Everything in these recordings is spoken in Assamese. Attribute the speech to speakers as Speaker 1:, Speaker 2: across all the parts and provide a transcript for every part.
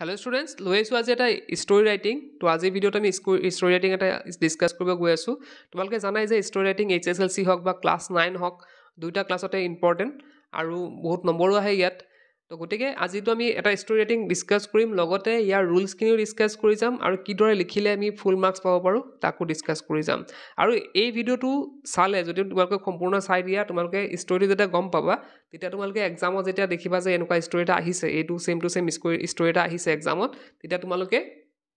Speaker 1: হেল্ল' ষ্টুডেণ্টছ লৈ আছোঁ আজি এটা ষ্টৰী ৰাইটিং তো আজিৰ ভিডিঅ'ত আমি স্কু ষ্টৰী ৰাইটিং এটা ডিছকাছ কৰিব গৈ আছোঁ তোমালোকে জানাই যে story writing H S L C হওক বা ক্লাছ নাইন হওক দুয়োটা ক্লাছতে ইম্পৰ্টেণ্ট আৰু বহুত নম্বৰো আহে ইয়াত তো গতিকে আজিতো আমি এটা ষ্টৰি ৰেটিং ডিছকাছ কৰিম লগতে ইয়াৰ ৰুলছখিনিও ডিছকাছ কৰি যাম আৰু কিদৰে লিখিলে আমি ফুল মাৰ্কছ পাব পাৰোঁ তাকো ডিছকাছ কৰি যাম আৰু এই ভিডিঅ'টো চালে যদি তোমালোকে সম্পূৰ্ণ চাই দিয়া তোমালোকে ষ্টৰিটো যেতিয়া গম পাবা তেতিয়া তোমালোকে এক্সামত যেতিয়া দেখিবা যে এনেকুৱা ষ্টৰি এটা আহিছে এইটো ছেম টু ছেম ষ্টৰি এটা আহিছে এক্সামত তেতিয়া তোমালোকে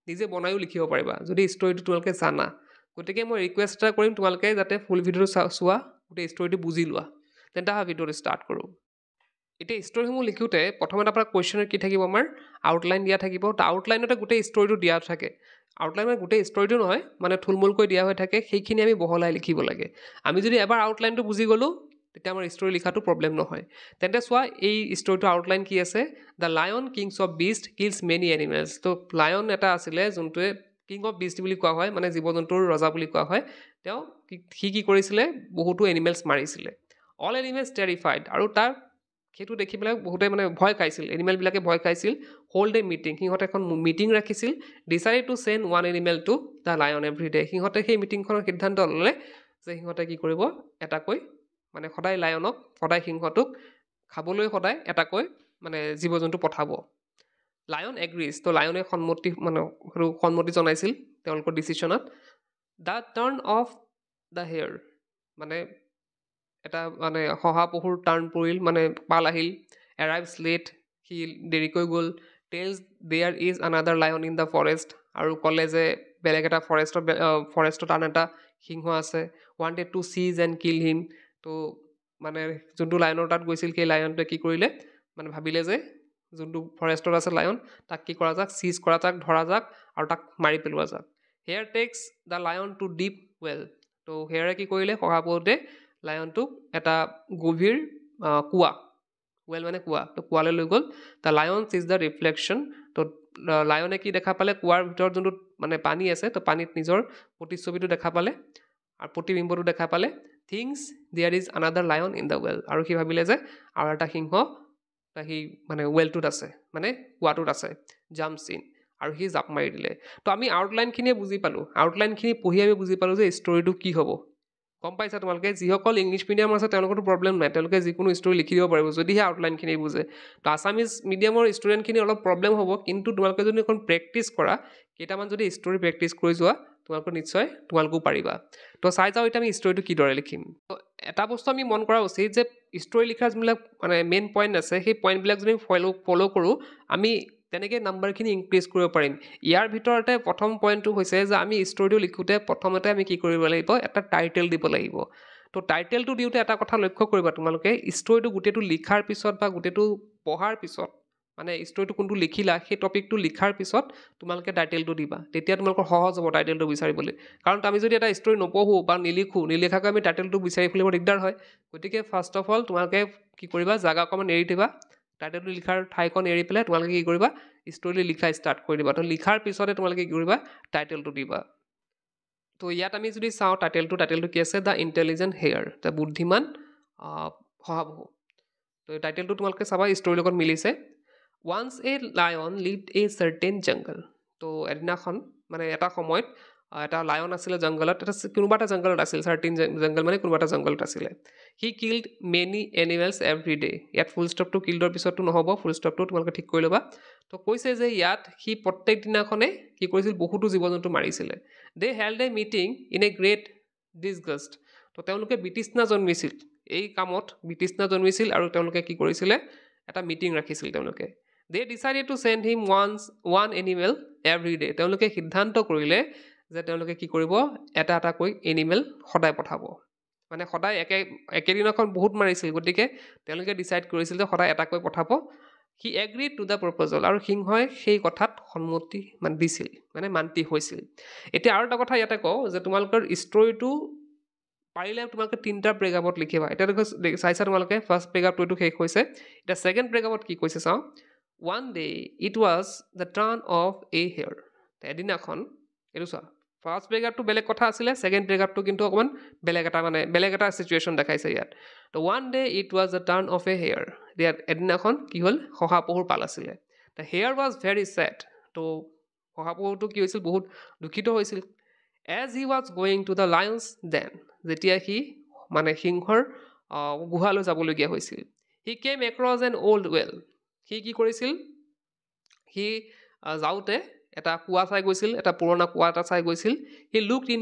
Speaker 1: নিজে বনায়ো লিখিব পাৰিবা যদি ষ্টৰিটো তোমালোকে জানা গতিকে মই ৰিকুৱেষ্ট এটা কৰিম তোমালোকে যাতে ফুল ভিডিঅ'টো চোৱা গোটেই ষ্টৰিটো বুজি লোৱা তেন্তে ভিডিঅ'টো ষ্টাৰ্ট কৰোঁ এতিয়া ষ্টৰিসমূহ লিখোঁতে প্ৰথমতে আপোনাৰ কুৱেশ্যনত কি থাকিব আমাৰ আউটলাইন দিয়া থাকিব তো আউটলাইনতে গোটেই ষ্ট'ৰীটো দিয়া থাকে আউটলাইন মানে গোটেই ষ্ট'ৰীটো নহয় মানে থুলমূলকৈ দিয়া হৈ থাকে সেইখিনি আমি বহলাই লিখিব লাগে আমি যদি এবাৰ আউটলাইনটো বুজি গ'লোঁ তেতিয়া আমাৰ ষ্টৰী লিখাটো প্ৰব্লেম নহয় তেন্তে চোৱা এই ষ্টৰিটোৰ আউটলাইন কি আছে the lion kings of beast kills many animals তো লায়ন এটা আছিলে যোনটোৱে কিং অফ বিষ্ট বুলি কোৱা হয় মানে জীৱ জন্তুৰ ৰজা বুলি কোৱা হয় তেওঁ সি কি কৰিছিলে বহুতো এনিমেলছ মাৰিছিলে অল এনিমেলছ টেৰিফাইড আৰু তাৰ সেইটো দেখি পেলাই বহুতে মানে ভয় খাইছিল এনিমেলবিলাকে ভয় খাইছিল হ'ল ডে মিটিং সিহঁতে এখন মিটিং ৰাখিছিল decide to send one animal to the lion every day সিহঁতে সেই মিটিংখনৰ সিদ্ধান্ত ল'লে যে সিহঁতে কি কৰিব এটাকৈ মানে সদায় লায়নক সদায় সিংহটোক খাবলৈ সদায় এটাকৈ মানে জীৱ জন্তু পঠাব লায়ন এগ্ৰিজ ত' লায়নে সন্মতি মানে সেইটো সন্মতি জনাইছিল তেওঁলোকৰ ডিচিশ্যনত the turn of the hare মানে এটা মানে শহাপহুৰ টাৰ্ণ পৰিল মানে পাল আহিল এৰাইভ লেট সি দেৰিকৈ গ'ল tells there is another lion in the forest আৰু ক'লে যে বেলেগ এটা ফৰেষ্টৰ ফৰেষ্টত আন এটা সিংহ আছে wanted to seize and kill him তো মানে যোনটো লাইনৰ তাত গৈছিল সেই লাইনটোৱে কি কৰিলে মানে ভাবিলে যে যোনটো ফৰেষ্টত আছে লায়ন তাক কি কৰা যাক চিজ কৰা যাক ধৰা যাক আৰু তাক মাৰি পেলোৱা যাক hare takes the lion to deep well তো হেয়াৰে কি কৰিলে শহাপহুতে লায়নটোক এটা গভীৰ কুঁৱা ৱেল মানে কুঁৱা তো কুঁৱালৈ লৈ গ'ল the lions is the reflection তো লায়নে কি দেখা পালে কুঁৱাৰ ভিতৰত যোনটো মানে পানী আছে তো পানীত নিজৰ প্ৰতিচ্ছবিটো দেখা পালে আৰু প্ৰতিবিম্বটো দেখা পালে thinks there is another lion in the well আৰু সি ভাবিলে যে আৰু এটা সিংহ সি মানে ৱেলটোত আছে মানে কুঁৱাটোত আছে জাম্প চিন আৰু সি জাপ মাৰি দিলে তো আমি আউটলাইনখিনিয়ে বুজি পালোঁ আউটলাইনখিনি পঢ়ি আমি বুজি পালোঁ যে ষ্টৰিটো কি হ'ব গম পাইছা তোমালোকে যিসকল ইংলিছ মিডিয়াম আছে তেওঁলোকৰতো প্ৰব্লেম নাই তেওঁলোকে যিকোনো ষ্টৰি লিখি দিব পাৰিব যদিহে আউটলাইনখিনি বুজে তো আছামিজ মিডিয়ামৰ ষ্টুডেণ্টখিনি অলপ প্ৰব্লেম হ'ব কিন্তু তোমালোকে যদি এখন প্ৰেক্টিছ কৰা কেইটামান যদি ষ্টৰি প্ৰেক্টিচ কৰি যোৱা তোমালোকৰ নিশ্চয় তোমালোকো পাৰিবা তো চাই যাওঁ এতিয়া আমি ষ্টৰিটো কিদৰে লিখিম তো এটা বস্তু আমি মন কৰা উচিত যে ষ্টৰি লিখাৰ যোনবিলাক মানে মেইন পইণ্ট আছে সেই পইণ্টবিলাক যদি আমি ফল' ফল' কৰোঁ আমি তেনেকৈ নাম্বাৰখিনি ইনক্ৰিজ কৰিব পাৰিম ইয়াৰ ভিতৰতে প্ৰথম পইণ্টটো হৈছে যে আমি ষ্টৰিটো লিখোঁতে প্ৰথমতে আমি কি কৰিব লাগিব এটা টাইটেল দিব লাগিব তো টাইটেলটো দিওঁতে এটা কথা লক্ষ্য কৰিবা তোমালোকে ষ্টৰিটো গোটেইটো লিখাৰ পিছত বা গোটেইটো পঢ়াৰ পিছত মানে ষ্টৰিটো কোনটো লিখিলা সেই টপিকটো লিখাৰ পিছত তোমালোকে টাইটেলটো দিবা তেতিয়া তোমালোকৰ সহজ হ'ব টাইটেলটো বিচাৰিবলৈ কাৰণ আমি যদি এটা ষ্টৰি নপঢ়োঁ বা নিলিখোঁ নিলিখাকৈ আমি টাইটেলটো বিচাৰি ফুলিব দিগদাৰ হয় গতিকে ফাৰ্ষ্ট অফ অল তোমালোকে কি কৰিবা জাগা অকণমান এৰি দিবা টাইটেলটো লিখাৰ ঠাইকণ এৰি পেলাই তোমালোকে কি কৰিবা ষ্টৰিলৈ লিখা ষ্টাৰ্ট কৰি দিবা তো লিখাৰ পিছতে তোমালোকে কি কৰিবা টাইটেলটো দিবা তো ইয়াত আমি যদি চাওঁ টাইটেলটো টাইটেলটো কি আছে দ্য ইণ্টেলিজেণ্ট হেয়াৰ দ্য বুদ্ধিমান শহাবহু তো টাইটেলটো তোমালোকে চাবা ষ্টৰীৰ লগত মিলিছে once a lion lead a certain jungle তো এদিনাখন মানে এটা সময়ত এটা লায়ন আছিলে জংগলত এটা কোনোবা এটা জংগলত আছিলে চাৰ্টেইন জংগল মানে কোনোবা এটা জংগলত আছিলে he killed many animals every day' ইয়াত ফুল ষ্টপটো কিল্ডৰ পিছতো নহ'ব ফুল ষ্টপটো তোমালোকে ঠিক কৰি ল'বা তো কৈছে যে ইয়াত সি প্ৰত্যেক দিনাখনে কি কৰিছিল বহুতো জীৱ জন্তু মাৰিছিলে they held a meeting in a great disgust তো তেওঁলোকে বিতৃষ্ণা জন্মিছিল এই কামত বিতৃষ্ণা জন্মিছিল আৰু তেওঁলোকে কি কৰিছিলে এটা মিটিং ৰাখিছিল তেওঁলোকে they decided to send him ones one animal every day' তেওঁলোকে সিদ্ধান্ত কৰিলে যে তেওঁলোকে কি কৰিব এটা এটাকৈ এনিমেল সদায় পঠাব মানে সদায় একে একেদিনাখন বহুত মাৰিছিল গতিকে তেওঁলোকে ডিচাইড কৰিছিল যে সদায় এটাকৈ পঠাব সি এগ্ৰী টু দ্য প্ৰপ'জেল আৰু সিংহই সেই কথাত সন্মতি মানে দিছিল মানে মান্তি হৈছিল এতিয়া আৰু এটা কথা ইয়াতে কওঁ যে তোমালোকৰ ষ্ট'ৰীটো পাৰিলে তোমালোকে তিনিটা ব্ৰেকআপত লিখিবা এতিয়া দেখো চাইছা তোমালোকে ফাৰ্ষ্ট ব্ৰেকআপটো এইটো শেষ হৈছে এতিয়া ছেকেণ্ড ব্ৰেকআপত কি কৈছে চাওঁ one day' it was the turn of a hare এদিনাখন এইটো চোৱা ফাৰ্ষ্ট ব্ৰেকআপটো বেলেগ কথা আছিলে ছেকেণ্ড ব্ৰেকআপটো কিন্তু অকণমান বেলেগ এটা মানে বেলেগ এটা চিটুৱেশ্যন দেখাইছে ইয়াত তো one day it was the turn of a hare ইয়াত এদিনাখন কি হ'ল শহাপহুৰ পাল আছিলে the hare was very sad তো শহাপহুটো কি হৈছিল বহুত দুখিত হৈছিল as he was going to the lion's den যেতিয়া সি মানে সিংহৰ গুহালৈ যাবলগীয়া হৈছিল সি came across an old well সি কি কৰিছিল সি যাওঁতে এটা কুঁৱা চাই গৈছিল এটা পুৰণা কুঁৱা এটা চাই গৈছিল সি লুক ইন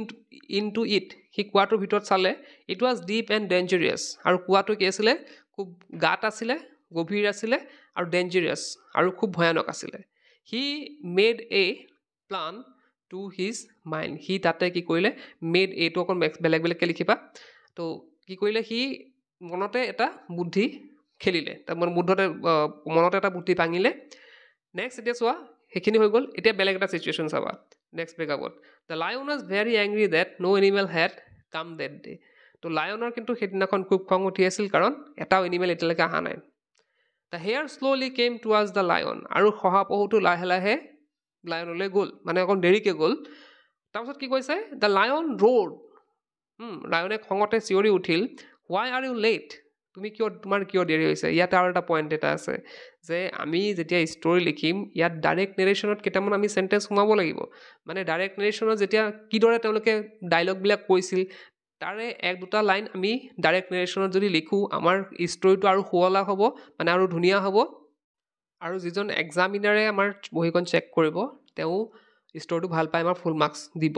Speaker 1: ইন টু ইট সি কুঁৱাটোৰ ভিতৰত চালে it was deep and dangerous আৰু কুঁৱাটো কি আছিলে খুব গাত আছিলে গভীৰ আছিলে আৰু ডেঞ্জেৰিয়াছ আৰু খুব ভয়ানক আছিলে সি made a plan to his mind সি তাতে কি কৰিলে মেড এইটো অকণ বেলেগ বেলেগকৈ লিখিবা তো কি কৰিলে সি মনতে এটা বুদ্ধি খেলিলে তাৰ মানে মুধতে মনতে এটা বুদ্ধি ভাঙিলে নেক্সট এতিয়া চোৱা সেইখিনি হৈ গ'ল এতিয়া বেলেগ এটা চিটুৱেশ্যন চাবা নেক্সট ব্ৰেকআপত the lion was very angry that no' animal had come that day তো লায়নৰ কিন্তু সেইদিনাখন খুব খং উঠি আছিল কাৰণ এটাও এনিমেল এতিয়ালৈকে অহা নাই the hare slowly came towards the lion আৰু শহাপহুটো লাহে লাহে লায়নলৈ গ'ল মানে অকণ দেৰিকৈ গ'ল তাৰপিছত কি কৈছে দ্য লায়ন ৰ'ড লায়নে খঙতে চিঞৰি উঠিল ৱাই আৰ ইউ লেট তুমি কিয় তোমাৰ কিয় দেৰি হৈছে ইয়াত আৰু এটা পইণ্ট এটা আছে যে আমি যেতিয়া ষ্টৰী লিখিম ইয়াত ডাইৰেক্ট নেৰেশ্যনত কেইটামান আমি চেণ্টেঞ্চ সোমাব লাগিব মানে ডাইৰেক্ট নেৰেশ্যনত যেতিয়া কিদৰে তেওঁলোকে ডাইলগবিলাক কৈছিল তাৰে এক দুটা লাইন আমি ডাইৰেক্ট নেৰেশ্যনত যদি লিখোঁ আমাৰ ষ্টৰীটো আৰু শুৱলা হ'ব মানে আৰু ধুনীয়া হ'ব আৰু যিজন এক্সামিনাৰে আমাৰ বহীখন চেক কৰিব তেওঁ ষ্টৰীটো ভাল পাই আমাৰ ফুল মাৰ্কছ দিব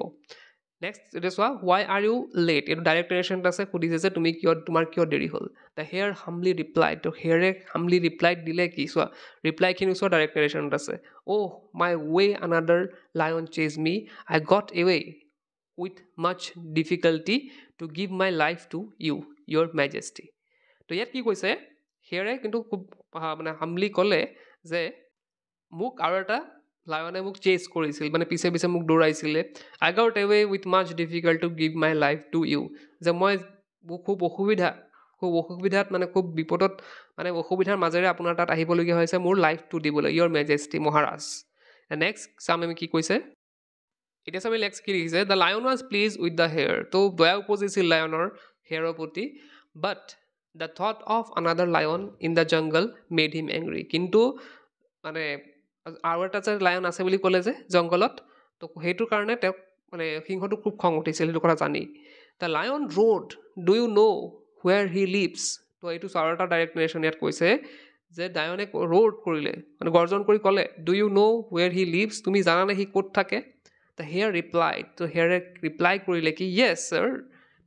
Speaker 1: নেক্সট এতিয়া চোৱা ৱাই আৰ ইউ লেট এইটো ডাইৰেক্ট ৰেচেণ্ট আছে সুধিছে যে তুমি কিয় তোমাৰ কিয় দেৰি হ'ল দ্য হেয়াৰ হামলি ৰিপ্লাই ত' হেয়াৰে হামলি ৰিপ্লাই দিলে কি চোৱা ৰিপ্লাইখিনি চোৱা ডাইৰেক্ট ৰেচেণ্ট আছে অ' মাই ৱে another lion chased me I got away with much difficulty to give my life to you your majesty তো ইয়াত কি কৈছে হেয়াৰে কিন্তু খুব মানে হামলি ক'লে যে মোক আৰু এটা লায়নে মোক চেছ কৰিছিল মানে পিছে পিছে মোক দৌৰাইছিলে I got away with much difficult to give my life to you যে মই মোক খুব অসুবিধা খুব অসুবিধাত মানে খুব বিপদত মানে অসুবিধাৰ মাজেৰে আপোনাৰ তাত আহিবলগীয়া হৈছে মোৰ লাইফটো দিবলৈ ইয়ৰ মেজেষ্টি মহাৰাজ নেক্সট চাম আমি কি কৈছে এতিয়া চাম নেক্সট কি লিখিছে the lion was pleased with the hare তো বেয়া উপজিছিল লায়নৰ হেয়াৰৰ প্ৰতি but the thought of another lion in the jungle made him angry কিন্তু মানে আৰু এটা যে লায়ন আছে বুলি ক'লে যে জংঘলত তো সেইটোৰ কাৰণে তেওঁক মানে সিংহটো খুব খং উঠিছিল সেইটো কথা জানি the lion roared do you know' where he lives তো এইটো আৰু এটা ডাইৰেক্ট নেৰেশ্যন ইয়াত কৈছে যে ডায়নে ৰ'ড কৰিলে মানে গৰ্জন কৰি ক'লে do you know' where he lives তুমি জানানে সি ক'ত থাকে দ্য হেয়াৰ ৰিপ্লাই তো হেয়াৰে ৰিপ্লাই কৰিলে কি yes sir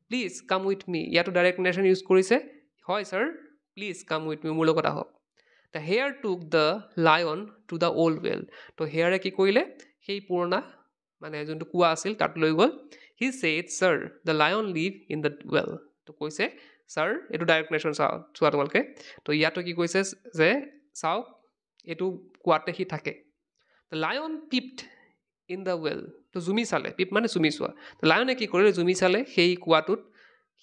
Speaker 1: please come with me ইয়াতো ডাইৰেক্ট নেৰেশ্যন ইউজ কৰিছে হয় sir please come with me মোৰ লগত আহক the hare took the lion to the old well তো হেয়াৰে কি কৰিলে সেই পুৰণা মানে যোনটো কুঁৱা আছিল তাত লৈ গ'ল he said sir the lion live in the well তো কৈছে ছাৰ এইটো ডাইৰেক্ট নেশ্যন চা চোৱা তোমালোকে তো ইয়াতো কি কৈছে যে চাওক এইটো কুঁৱাতে সি থাকে the lion peeped in the well তো জুমি চালে পিপ মানে জুমি চোৱা তো লায়নে কি কৰিলে জুমি চালে সেই কুঁৱাটোত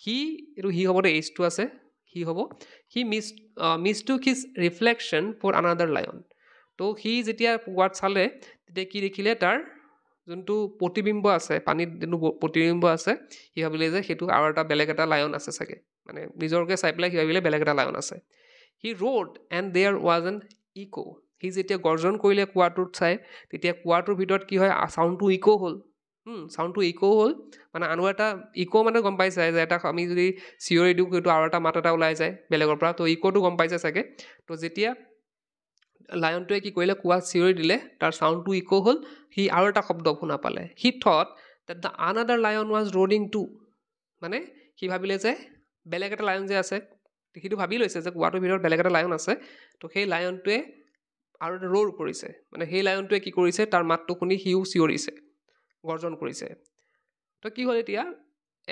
Speaker 1: সি এইটো সি হ'বতে এইজটো আছে কি হ'ব সি miss miss to his reflection for another lion তো সি যেতিয়া কুঁৱাত চালে তেতিয়া কি দেখিলে তাৰ যোনটো প্ৰতিবিম্ব আছে পানীত যোনটো প্ৰতিবিম্ব আছে সি ভাবিলে যে সেইটো আৰু এটা বেলেগ এটা লায়ন আছে চাগে মানে নিজৰকে চাই পেলাই সি ভাবিলে বেলেগ এটা লায়ন আছে সি roared and there was an echo' সি যেতিয়া গৰ্জন কৰিলে কুঁৱাটোত চাই তেতিয়া কুঁৱাটোৰ ভিতৰত কি হয় চাউণ্ডটো ইক' হ'ল চাউণ্ডটো ইক' হ'ল মানে আনো এটা ইক' মানে গম পাইছে যে এটা আমি যদি চিঞৰি দিওঁ সেইটো আৰু এটা মাত এটা ওলাই যায় বেলেগৰ পৰা তো ইক'টো গম পাইছে চাগে তো যেতিয়া লায়নটোৱে কি কৰিলে কোৱা চিঞৰি দিলে তাৰ চাউণ্ডটো ইক' হ'ল সি আৰু এটা শব্দ শুনা পালে সি থট দেট দ্য আন আদাৰ লায়ন ৱাজ ৰ'ডিং টু মানে সি ভাবিলে যে বেলেগ এটা লায়ন যে আছে সিটো ভাবি লৈছে যে কোৱাটোৰ ভিতৰত বেলেগ এটা লায়ন আছে তো সেই লায়নটোৱে আৰু এটা ৰ'ৰ কৰিছে মানে সেই লায়নটোৱে কি কৰিছে তাৰ মাতটো শুনি সিও চিঞৰিছে গৰ্জন কৰিছে তো কি হ'ল এতিয়া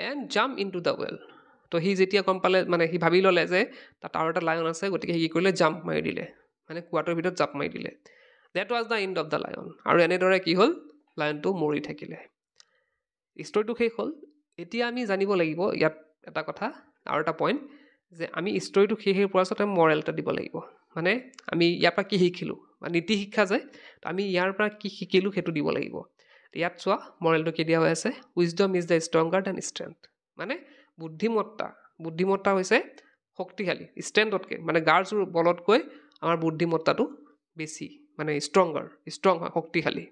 Speaker 1: and jump into the well তো সি যেতিয়া গম পালে মানে সি ভাবি ল'লে যে তাত আৰু এটা লায়ন আছে গতিকে সি কি কৰিলে জাম্প মাৰি দিলে মানে কুৱাটোৰ ভিতৰত জাম্প মাৰি দিলে that was the end of the lion আৰু এনেদৰে কি হ'ল লায়নটো মৰি থাকিলে ষ্টৰিটো শেষ হ'ল এতিয়া আমি জানিব লাগিব ইয়াত এটা কথা আৰু এটা পইণ্ট যে আমি ষ্টৰিটো শেষ হৈ পোৱাৰ পাছতে মৰেল এটা দিব লাগিব মানে আমি ইয়াৰ পৰা কি শিকিলোঁ বা নীতি শিক্ষা যে আমি ইয়াৰ পৰা কি শিকিলোঁ সেইটো দিব লাগিব ইয়াত চোৱা মৰেলটো কি দিয়া হৈ আছে wisdom is the stronger than strength মানে বুদ্ধিমত্তা বুদ্ধিমত্তা হৈছে শক্তিশালী ষ্ট্ৰেংথতকৈ মানে গাৰ্জৰ বলতকৈ আমাৰ বুদ্ধিমত্তাটো বেছি মানে ষ্ট্ৰংগাৰ ষ্ট্ৰং হয় শক্তিশালী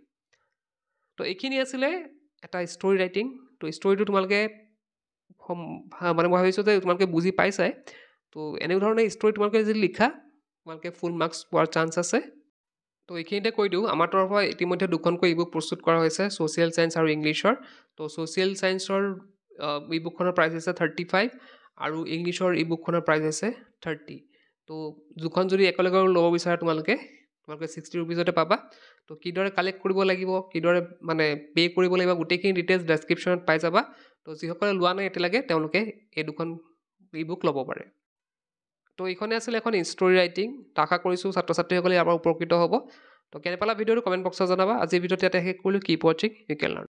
Speaker 1: তো এইখিনি আছিলে এটা ষ্টৰী ৰাইটিং তো ষ্টৰীটো তোমালোকে মানে মই ভাবিছোঁ যে তোমালোকে বুজি পাইছাই তো এনেধৰণে ষ্টৰী তোমালোকে যদি লিখা তোমালোকে ফুল মাৰ্কছ পোৱাৰ চান্স আছে তো এইখিনিতে কৈ দিওঁ আমাৰ তৰফৰ পৰা ইতিমধ্যে দুখনকৈ ই বুক প্ৰস্তুত কৰা হৈছে ছ'চিয়েল ছায়েঞ্চ আৰু ইংলিছৰ তো ছ'চিয়েল ই বুকখনৰ প্ৰাইচ আছে থাৰ্টি ফাইভ আৰু ইংলিছৰ ই বুকখনৰ প্ৰাইচ আছে থাৰ্টি তো দুখন যদি একেলগে ল'ব বিচাৰা তোমালোকে তোমালোকে ছিক্সটি ৰুপিজতে পাবা তো কিদৰে কালেক্ট কৰিব লাগিব কিদৰে মানে পে' কৰিব লাগিব গোটেইখিনি ডিটেইলছ ডেছক্ৰিপশ্যনত পাই যাবা তো যিসকলে লোৱা নাই এতিয়ালৈকে তেওঁলোকে এই দুখন ই বুক ল'ব পাৰে তো এইখনে আছিলে এখন ষ্টৰি ৰাইটিং আশা কৰিছোঁ ছাত্ৰ ছাত্ৰীসকলে ইয়াৰ উপকৃত হ'ব তো কেনে পালা ভিডিঅ'টো কমেণ্ট বক্সত জনাবা আজি ভিডিঅ'ত ইয়াতে শেষ কৰিলোঁ কি পৰ ইউ কেন লাৰ্ণ